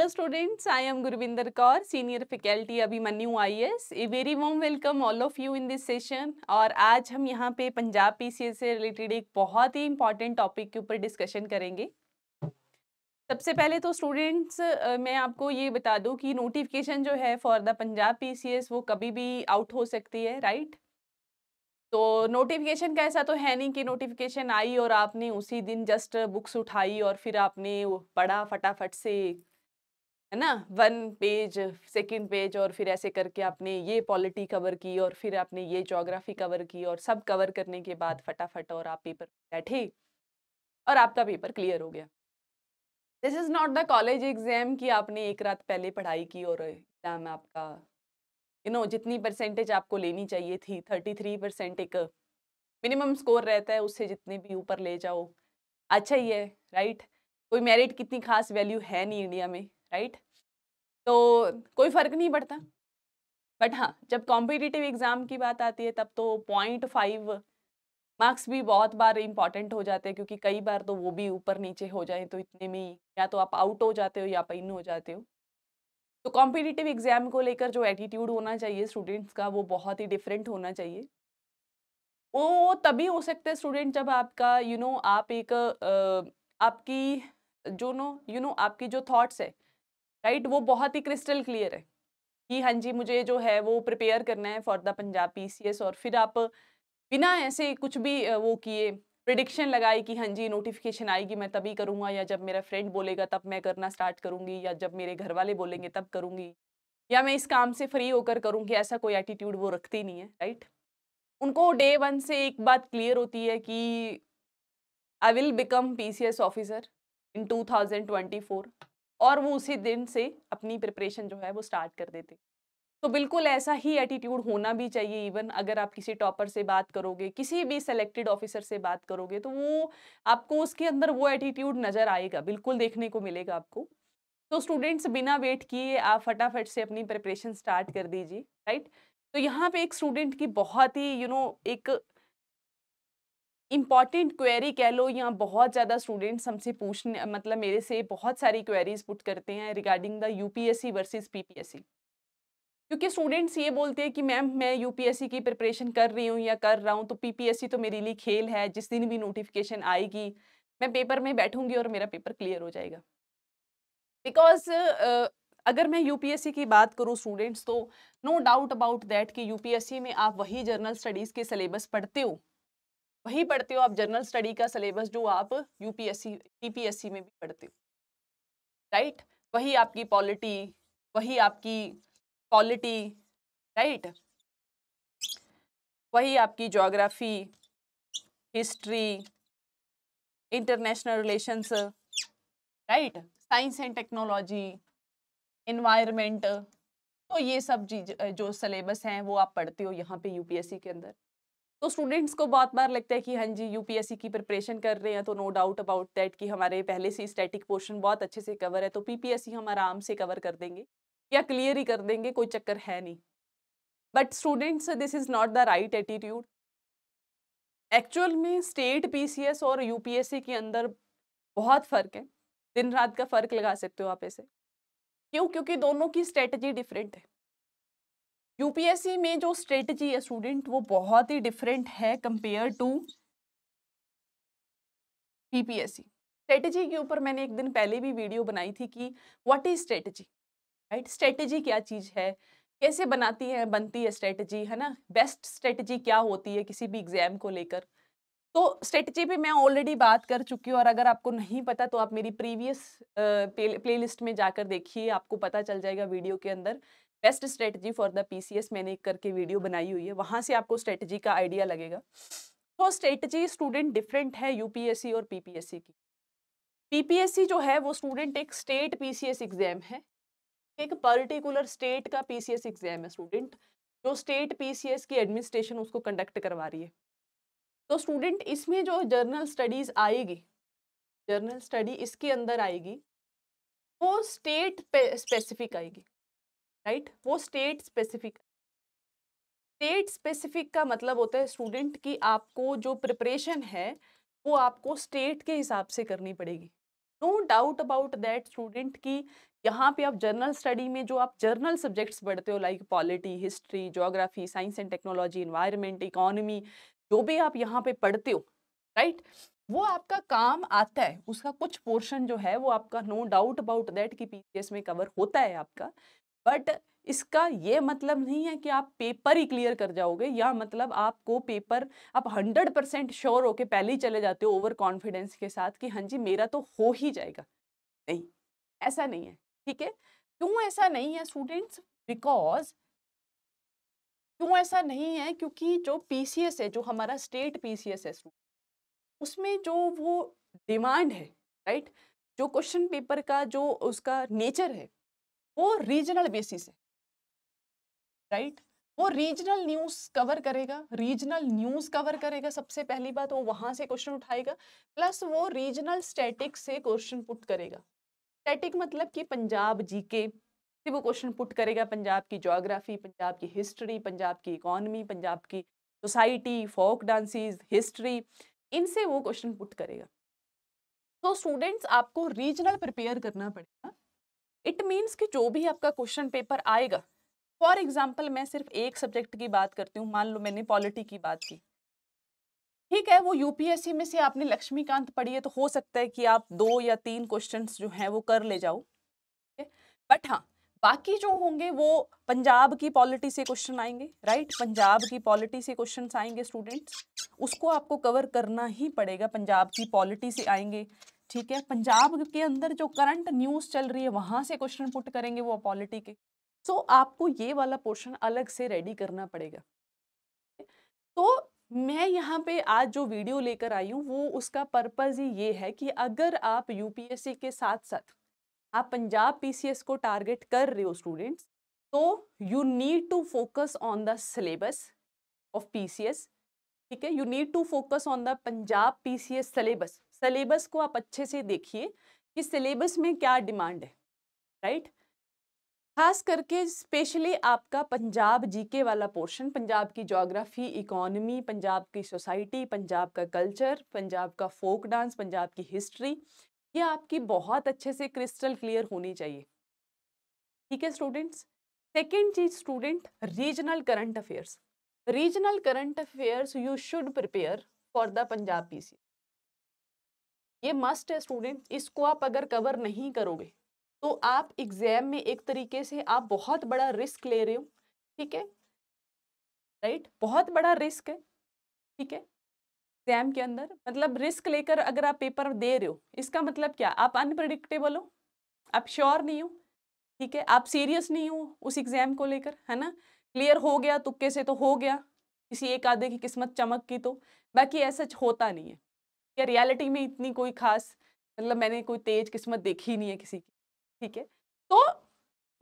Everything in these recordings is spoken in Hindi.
M Gurvinder Kaur senior faculty Abhimanyu faculty Abhimanyu S a very warm welcome all of you in this session और आज हम यहाँ पे पंजाब पीसीएस से रिलेटेड एक बहुत ही इंपॉर्टेंट टॉपिक के ऊपर डिस्कशन करेंगे सबसे पहले तो स्टूडेंट्स मैं आपको ये बता दूँ कि नोटिफिकेशन जो है फॉर द पंजाब एस वो कभी भी आउट हो सकती है राइट right? तो नोटिफिकेशन का ऐसा तो है नहीं कि नोटिफिकेशन आई और आपने उसी दिन जस्ट बुक्स उठाई और फिर आपने पढ़ा फटाफट से है ना वन पेज सेकंड पेज और फिर ऐसे करके आपने ये पॉलिटी कवर की और फिर आपने ये जोग्राफी कवर की और सब कवर करने के बाद फटाफट और आप पेपर बैठे और आपका पेपर क्लियर हो गया this is not the college exam कि आपने एक रात पहले पढ़ाई की और एग्ज़ाम आपका यू you नो know, जितनी परसेंटेज आपको लेनी चाहिए थी थर्टी थ्री परसेंट एक मिनिमम स्कोर रहता है उससे जितने भी ऊपर ले जाओ अच्छा ही है राइट कोई मेरिट कितनी खास वैल्यू है नहीं इंडिया में राइट तो कोई फ़र्क नहीं पड़ता बट हाँ जब कॉम्पिटिटिव एग्ज़ाम की बात आती है तब तो पॉइंट फाइव मार्क्स भी बहुत बार इम्पॉर्टेंट हो जाते हैं क्योंकि कई बार तो वो भी ऊपर नीचे हो जाए तो इतने में या तो आप आउट हो जाते हो या इन हो जाते हो तो कॉम्पिटिटिव एग्ज़ाम को लेकर जो एटीट्यूड होना चाहिए स्टूडेंट्स का वो बहुत ही डिफरेंट होना चाहिए वो तभी हो सकता है स्टूडेंट जब आपका यू you नो know, आप एक आपकी जो नो यू नो आपकी जो थाट्स है राइट वो बहुत ही क्रिस्टल क्लियर है कि हाँ जी मुझे जो है वो प्रिपेयर करना है फॉर द पंजाब पी और फिर आप बिना ऐसे कुछ भी वो किए प्रडिक्शन लगाए कि हाँ जी नोटिफिकेशन आएगी मैं तभी करूँगा या जब मेरा फ्रेंड बोलेगा तब मैं करना स्टार्ट करूँगी या जब मेरे घर वाले बोलेंगे तब करूँगी या मैं इस काम से फ्री होकर करूँगी ऐसा कोई एटीट्यूड वो रखती नहीं है राइट उनको डे वन से एक बात क्लियर होती है कि I will become P C S officer in two thousand twenty four और वो उसी दिन से अपनी प्रिपरेशन जो है वो स्टार्ट कर देते तो बिल्कुल ऐसा ही एटीट्यूड होना भी चाहिए इवन अगर आप किसी टॉपर से बात करोगे किसी भी सेलेक्टेड ऑफिसर से बात करोगे तो वो आपको उसके अंदर वो एटीट्यूड नज़र आएगा बिल्कुल देखने को मिलेगा आपको तो स्टूडेंट्स बिना वेट किए आप फटाफट से अपनी प्रिपरेशन स्टार्ट कर दीजिए राइट तो यहाँ पे एक स्टूडेंट की बहुत ही यू you नो know, एक इंपॉर्टेंट क्वेरी कह लो या बहुत ज़्यादा स्टूडेंट्स हमसे पूछने मतलब मेरे से बहुत सारी क्वेरीज पुट करते हैं regarding the UPSC versus PPSC क्योंकि स्टूडेंट्स ये बोलते हैं कि मैम मैं यूपीएससी की प्रिपरेशन कर रही हूँ या कर रहा हूँ तो पीपीएससी तो मेरे लिए खेल है जिस दिन भी नोटिफिकेशन आएगी मैं पेपर में बैठूंगी और मेरा पेपर क्लियर हो जाएगा बिकॉज अगर मैं यूपीएससी की बात करूँ स्टूडेंट्स तो नो डाउट अबाउट दैट कि यूपीएससी में आप वही जर्नल स्टडीज़ के सिलेबस पढ़ते हो वही पढ़ते हो आप जनरल स्टडी का सिलेबस जो आप यूपीएससी टीपीएससी में भी पढ़ते हो राइट वही आपकी पॉलिटी वही आपकी पॉलिटी राइट वही आपकी geography history international relations right science and technology environment तो ये सब चीज जो सिलेबस हैं वो आप पढ़ते हो यहाँ पे यूपीएससी के अंदर तो स्टूडेंट्स को बहुत बार लगता है कि हाँ जी यूपीएससी की प्रिपरेशन कर रहे हैं तो नो डाउट अबाउट दैट कि हमारे पहले से स्टैटिक पोर्शन बहुत अच्छे से कवर है तो पीपीएससी हम आराम से कवर कर देंगे या क्लियर ही कर देंगे कोई चक्कर है नहीं but students this is not the right attitude actual में स्टेट पीसीएस और यूपीएससी के अंदर बहुत फ़र्क है दिन रात का फ़र्क लगा सकते हो आप ऐसे क्यों क्योंकि दोनों की स्ट्रेटजी डिफरेंट है यूपीएससी में जो स्ट्रेटजी है स्टूडेंट वो बहुत ही डिफरेंट है कंपेयर टू पीपीएससी स्ट्रेटजी के ऊपर मैंने एक दिन पहले भी वीडियो बनाई थी कि what is strategy right strategy क्या चीज़ है कैसे बनाती है बनती है स्ट्रेटजी है ना बेस्ट स्ट्रेटजी क्या होती है किसी भी एग्जाम को लेकर तो स्ट्रेटजी पे मैं ऑलरेडी बात कर चुकी हूँ और अगर आपको नहीं पता तो आप मेरी प्रीवियस प्ले प्ले में जाकर देखिए आपको पता चल जाएगा वीडियो के अंदर best strategy for the PCS मैंने एक करके वीडियो बनाई हुई है वहाँ से आपको स्ट्रेटजी का आइडिया लगेगा तो स्ट्रेटजी स्टूडेंट डिफरेंट है यूपीएससी और पीपीएससी की पीपीएससी जो है वो स्टूडेंट एक स्टेट पीसीएस एग्जाम है एक पर्टिकुलर स्टेट का पीसीएस एग्जाम है स्टूडेंट जो स्टेट पीसीएस की एडमिनिस्ट्रेशन उसको कंडक्ट करवा रही है तो स्टूडेंट इसमें जो जर्नल स्टडीज आएगी जर्नल स्टडी इसके अंदर आएगी वो स्टेट स्पेसिफिक आएगी राइट right? वो स्टेट स्पेसिफिक स्टेट स्पेसिफिक का मतलब होता है स्टूडेंट की आपको जो प्रिपरेशन है वो आपको स्टेट के हिसाब से करनी पड़ेगी no doubt about that student की यहाँ पे आप जर्नल स्टडी में जो आप जर्नल सब्जेक्ट्स पढ़ते हो like polity history geography science and technology environment economy जो भी आप यहाँ पे पढ़ते हो राइट right? वो आपका काम आता है उसका कुछ पोर्शन जो है वो आपका नो डाउट अबाउट दैट कि पीसीएस में कवर होता है आपका बट इसका ये मतलब नहीं है कि आप पेपर ही क्लियर कर जाओगे या मतलब आपको पेपर आप हंड्रेड परसेंट श्योर होके पहले ही चले जाते हो ओवर कॉन्फिडेंस के साथ कि हाँ जी मेरा तो हो ही जाएगा नहीं ऐसा नहीं है ठीक है क्यों ऐसा नहीं है स्टूडेंट्स बिकॉज क्यों ऐसा नहीं है क्योंकि जो पी है जो हमारा स्टेट पीसीएस है उसमें जो वो डिमांड है राइट जो क्वेश्चन पेपर का जो उसका नेचर है वो रीजनल बेसिस है राइट वो रीजनल न्यूज कवर करेगा रीजनल न्यूज कवर करेगा सबसे पहली बात वो वहां से क्वेश्चन उठाएगा प्लस वो रीजनल स्टैटिक से क्वेश्चन पुट करेगा स्टैटिक मतलब कि पंजाब जीके से वो क्वेश्चन पुट करेगा पंजाब की जोग्राफी पंजाब की हिस्ट्री पंजाब की इकोनमी पंजाब की सोसाइटी फोक डांसिस हिस्ट्री इनसे वो क्वेश्चन पुट करेगा तो स्टूडेंट्स आपको रीजनल प्रिपेयर करना पड़ेगा इट मीन्स कि जो भी आपका क्वेश्चन पेपर आएगा फॉर एग्जाम्पल मैं सिर्फ एक सब्जेक्ट की बात करती हूँ मान लो मैंने पॉलिटी की बात की ठीक है वो यूपीएससी में से आपने लक्ष्मीकांत पढ़ी है तो हो सकता है कि आप दो या तीन क्वेश्चन जो हैं वो कर ले जाओ बट हाँ बाकी जो होंगे वो पंजाब की पॉलिटी से क्वेश्चन आएंगे राइट पंजाब की पॉलिटी से क्वेश्चन आएंगे स्टूडेंट्स उसको आपको कवर करना ही पड़ेगा पंजाब की पॉलिटी से आएंगे ठीक है पंजाब के अंदर जो करंट न्यूज़ चल रही है वहाँ से क्वेश्चन पुट करेंगे वो अपॉलिटी के सो so, आपको ये वाला पोर्शन अलग से रेडी करना पड़ेगा तो मैं यहाँ पे आज जो वीडियो लेकर आई हूँ वो उसका पर्पज़ ही ये है कि अगर आप यूपीएससी के साथ साथ आप पंजाब पीसीएस को टारगेट कर रहे हो स्टूडेंट्स तो you need to focus on the syllabus of PCS ठीक है you need to focus on the Punjab PCS syllabus syllabus को आप अच्छे से देखिए कि सिलेबस में क्या डिमांड है राइट खास करके स्पेशली आपका पंजाब जीके वाला पोर्शन पंजाब की जोग्राफी इकोनमी पंजाब की सोसाइटी पंजाब का कल्चर पंजाब का फोक डांस पंजाब की हिस्ट्री ये आपकी बहुत अच्छे से क्रिस्टल क्लियर होनी चाहिए ठीक है स्टूडेंट्स सेकेंड चीज student regional current affairs regional current affairs you should prepare for the Punjab P ये मस्ट है स्टूडेंट इसको आप अगर कवर नहीं करोगे तो आप एग्ज़ाम में एक तरीके से आप बहुत बड़ा रिस्क ले रहे हो ठीक है राइट बहुत बड़ा रिस्क है ठीक है एग्ज़ाम के अंदर मतलब रिस्क लेकर अगर आप पेपर दे रहे हो इसका मतलब क्या आप अनप्रडिक्टेबल हो आप श्योर नहीं हो ठीक है आप सीरियस नहीं हो उस एग्ज़ाम को लेकर है ना क्लियर हो गया तुक्के से तो हो गया किसी एक आधे की किस्मत चमक की तो बाकी ऐसा होता नहीं है या रियलिटी में इतनी कोई खास मतलब मैंने कोई तेज किस्मत देखी नहीं है किसी की ठीक है तो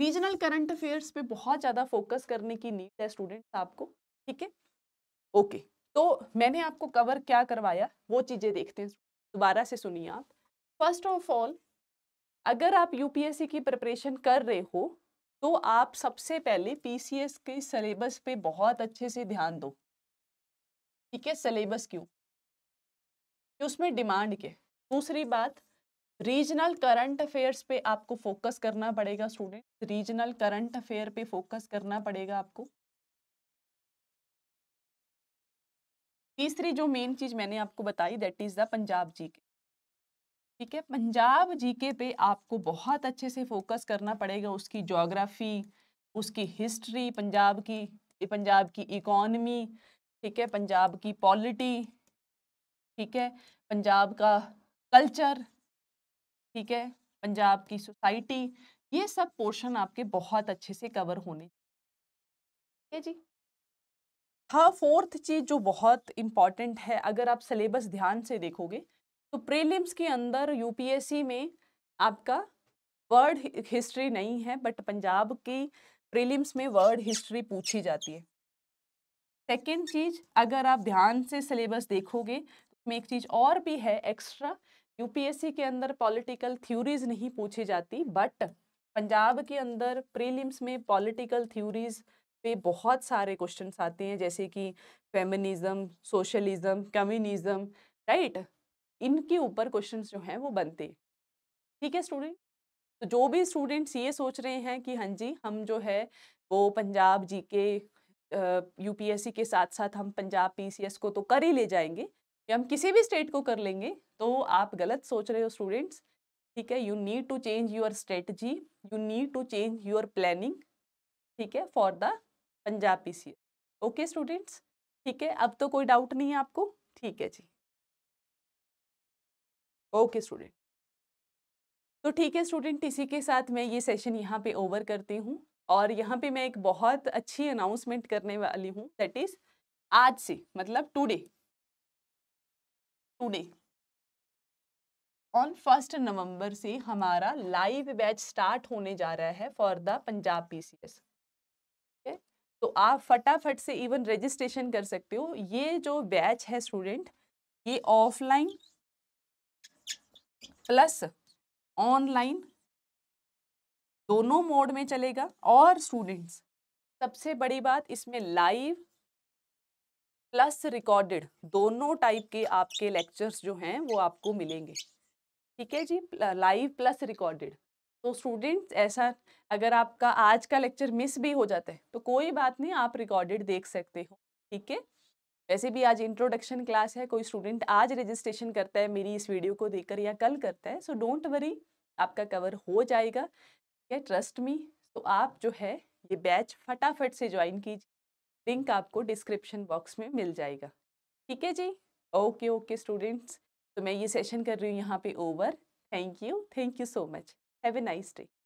रीजनल करंट अफेयर्स पे बहुत ज़्यादा फोकस करने की नीड है स्टूडेंट्स आपको ठीक है ओके तो मैंने आपको कवर क्या करवाया वो चीज़ें देखते हैं दोबारा से सुनिए आप फर्स्ट ऑफ ऑल अगर आप यूपीएससी की प्रिपरेशन कर रहे हो तो आप सबसे पहले पीसीएस के सिलेबस पे बहुत अच्छे से ध्यान दो ठीक है सिलेबस क्यों कि उसमें डिमांड के दूसरी बात रीजनल करंट अफेयर्स पे आपको फोकस करना पड़ेगा स्टूडेंट रीजनल करंट अफेयर पे फोकस करना पड़ेगा आपको तीसरी जो मेन चीज मैंने आपको बताई that is the Punjab G K ठीक है पंजाब जीके पे आपको बहुत अच्छे से फोकस करना पड़ेगा उसकी जोग्राफी उसकी हिस्ट्री पंजाब की पंजाब की इकोनमी ठीक है पंजाब की पॉलिटी ठीक है पंजाब का कल्चर ठीक है पंजाब की सोसाइटी ये सब पोर्शन आपके बहुत अच्छे से कवर होने ठीक है जी हाँ फोर्थ चीज़ जो बहुत इम्पॉर्टेंट है अगर आप सिलेबस ध्यान से देखोगे तो प्रीलिम्स के अंदर यूपीएससी में आपका वर्ड हिस्ट्री नहीं है बट पंजाब की प्रीलिम्स में वर्ड हिस्ट्री पूछी जाती है सेकेंड चीज़ अगर आप ध्यान से सिलेबस देखोगे में एक चीज़ और भी है एक्स्ट्रा यूपीएससी के अंदर पॉलिटिकल थ्योरीज नहीं पूछी जाती बट पंजाब के अंदर प्रीलिम्स में पॉलिटिकल थ्योरीज पे बहुत सारे क्वेश्चन आते हैं जैसे कि फेमिनिज़्म सोशलिज़म कम्युनिज्म राइट इनके ऊपर क्वेश्चन जो हैं वो बनते ठीक है स्टूडेंट तो जो भी स्टूडेंट्स ये सोच रहे हैं कि हाँ जी हम जो है वो पंजाब जी के यूपीएससी के साथ साथ हम पंजाब पीसीएस को तो कर ही ले जाएंगे या हम किसी भी स्टेट को कर लेंगे तो आप गलत सोच रहे हो स्टूडेंट्स ठीक है you need to change your strategy you need to change your planning ठीक है for the Punjab P C okay students ठीक है अब तो कोई डाउट नहीं है आपको ठीक है जी ओके स्टूडेंट तो ठीक है स्टूडेंट इसी के साथ मैं ये सेशन यहाँ पे ओवर करती हूँ और यहाँ पे मैं एक बहुत अच्छी अनाउंसमेंट करने वाली हूँ दैट इज़ आज से मतलब today today on first November से हमारा लाइव बैच स्टार्ट होने जा रहा है फॉर द पंजाब पीसीएस तो आप फटाफट से इवन रजिस्ट्रेशन कर सकते हो ये जो बैच है स्टूडेंट ये ऑफलाइन प्लस ऑनलाइन दोनों मोड में चलेगा और स्टूडेंट्स सबसे बड़ी बात इसमें लाइव प्लस रिकॉर्डेड दोनों टाइप के आपके लेक्चर्स जो हैं वो आपको मिलेंगे ठीक है जी लाइव प्लस रिकॉर्डेड तो स्टूडेंट्स ऐसा अगर आपका आज का लेक्चर मिस भी हो जाता है तो कोई बात नहीं आप रिकॉर्डेड देख सकते हो ठीक है वैसे भी आज इंट्रोडक्शन क्लास है कोई स्टूडेंट आज रजिस्ट्रेशन करता है मेरी इस वीडियो को देखकर या कल करता है सो डोंट वरी आपका कवर हो जाएगा ठीक है ट्रस्ट मी तो आप जो है ये बैच फटाफट से ज्वाइन कीजिए लिंक आपको डिस्क्रिप्शन बॉक्स में मिल जाएगा ठीक है जी ओके ओके स्टूडेंट्स तो मैं ये सेशन कर रही हूँ यहाँ पे over thank you thank you so much have a nice day